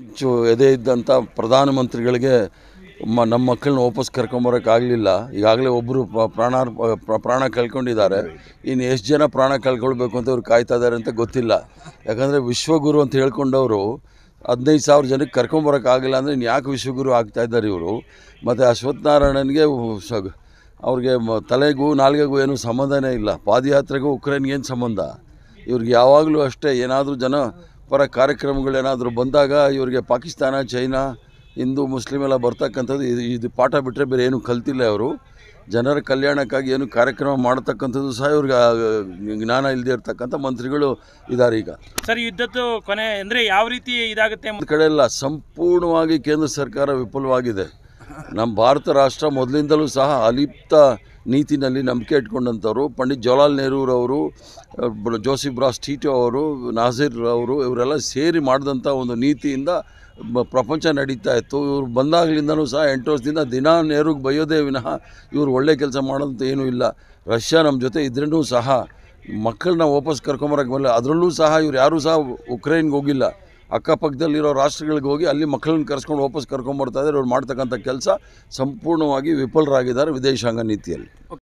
ಹೆಚ್ಚು ಎದೆ ಇದ್ದಂಥ ಪ್ರಧಾನಮಂತ್ರಿಗಳಿಗೆ ಮ ನಮ್ಮ ಮಕ್ಕಳನ್ನ ವಾಪಸ್ ಕರ್ಕೊಂಬರೋಕ್ಕಾಗಲಿಲ್ಲ ಈಗಾಗಲೇ ಒಬ್ಬರು ಪ್ರಾಣ ಪ್ರಾಣ ಕಳ್ಕೊಂಡಿದ್ದಾರೆ ಇನ್ನು ಎಷ್ಟು ಜನ ಪ್ರಾಣ ಕಳ್ಕೊಳ್ಬೇಕು ಅಂತ ಅವ್ರು ಕಾಯ್ತಾ ಇದ್ದಾರೆ ಅಂತ ಗೊತ್ತಿಲ್ಲ ಯಾಕಂದರೆ ವಿಶ್ವಗುರು ಅಂತ ಹೇಳ್ಕೊಂಡವರು ಹದಿನೈದು ಸಾವಿರ ಜನಕ್ಕೆ ಕರ್ಕೊಂಬರೋಕ್ಕಾಗಿಲ್ಲ ಅಂದರೆ ಇನ್ನು ಯಾಕೆ ವಿಶ್ವಗುರು ಆಗ್ತಾ ಇದ್ದಾರೆ ಇವರು ಮತ್ತು ಅಶ್ವತ್ಥನಾರಾಯಣನಿಗೆ ಅವ್ರಿಗೆ ತಲೆಗೂ ನಾಲ್ಗೆಗೂ ಏನೂ ಸಂಬಂಧನೇ ಇಲ್ಲ ಪಾದಯಾತ್ರೆಗೂ ಉಕ್ರೇನ್ಗೇನು ಸಂಬಂಧ ಇವ್ರಿಗೆ ಯಾವಾಗಲೂ ಅಷ್ಟೇ ಏನಾದರೂ ಜನ ಪರ ಕಾರ್ಯಕ್ರಮಗಳೇನಾದರೂ ಬಂದಾಗ ಇವರಿಗೆ ಪಾಕಿಸ್ತಾನ ಚೈನಾ ಹಿಂದೂ ಮುಸ್ಲಿಮ್ ಎಲ್ಲ ಬರ್ತಕ್ಕಂಥದ್ದು ಇದು ಇದು ಪಾಠ ಬಿಟ್ಟರೆ ಬೇರೆ ಏನೂ ಕಲ್ತಿಲ್ಲ ಅವರು ಜನರ ಕಲ್ಯಾಣಕ್ಕಾಗಿ ಏನು ಕಾರ್ಯಕ್ರಮ ಮಾಡತಕ್ಕಂಥದ್ದು ಸಹ ಇವ್ರಿಗೆ ಜ್ಞಾನ ಇಲ್ಲದೇ ಇರ್ತಕ್ಕಂಥ ಮಂತ್ರಿಗಳು ಇದ್ದಾರೆ ಈಗ ಸರ್ ಯುದ್ಧದ್ದು ಕೊನೆ ಅಂದರೆ ಯಾವ ರೀತಿ ಇದಾಗುತ್ತೆ ಕಡೆ ಎಲ್ಲ ಸಂಪೂರ್ಣವಾಗಿ ಕೇಂದ್ರ ಸರ್ಕಾರ ವಿಫಲವಾಗಿದೆ ನಮ್ಮ ಭಾರತ ರಾಷ್ಟ್ರ ಮೊದಲಿಂದಲೂ ಸಹ ಅಲಿಪ್ತ ನೀತಿನಲ್ಲಿ ನಂಬಿಕೆ ಇಟ್ಕೊಂಡಂಥವ್ರು ಪಂಡಿತ್ ಜವಾಹರ್ಲಾಲ್ ನೆಹರೂರವರು ಜೋಸಿಫ್ ಬ್ರಾಸ್ ಟೀಟೋ ಅವರು ನಾಜಿರ್ ಅವರು ಇವರೆಲ್ಲ ಸೇರಿ ಮಾಡಿದಂಥ ಒಂದು ನೀತಿಯಿಂದ ಪ್ರಪಂಚ ನಡೀತಾ ಇತ್ತು ಇವರು ಬಂದಾಗಲಿಂದನೂ ಸಹ ಎಂಟು ವರ್ಷದಿಂದ ದಿನಾ ನೆಹರೂಗೆ ಬಯೋದೇ ವಿನಃ ಇವರು ಒಳ್ಳೆ ಕೆಲಸ ಮಾಡೋದಂತ ಏನೂ ಇಲ್ಲ ರಷ್ಯಾ ನಮ್ಮ ಜೊತೆ ಇದ್ರೂ ಸಹ ಮಕ್ಕಳನ್ನ ವಾಪಸ್ ಕರ್ಕೊಂಬರೋಕೆ ಬರಲ್ಲ ಅದರಲ್ಲೂ ಸಹ ಇವ್ರು ಯಾರೂ ಸಹ ಉಕ್ರೇನ್ಗೆ ಹೋಗಿಲ್ಲ ಅಕ್ಕಪಕ್ಕದಲ್ಲಿರೋ ರಾಷ್ಟ್ರಗಳಿಗೆ ಹೋಗಿ ಅಲ್ಲಿ ಮಕ್ಕಳನ್ನ ಕರ್ಸ್ಕೊಂಡು ವಾಪಸ್ ಕರ್ಕೊಂಡ್ಬರ್ತಾ ಇದ್ದಾರೆ ಅವ್ರು ಮಾಡ್ತಕ್ಕಂಥ ಕೆಲಸ ಸಂಪೂರ್ಣವಾಗಿ ವಿಫಲರಾಗಿದ್ದಾರೆ ವಿದೇಶಾಂಗ ನೀತಿಯಲ್ಲಿ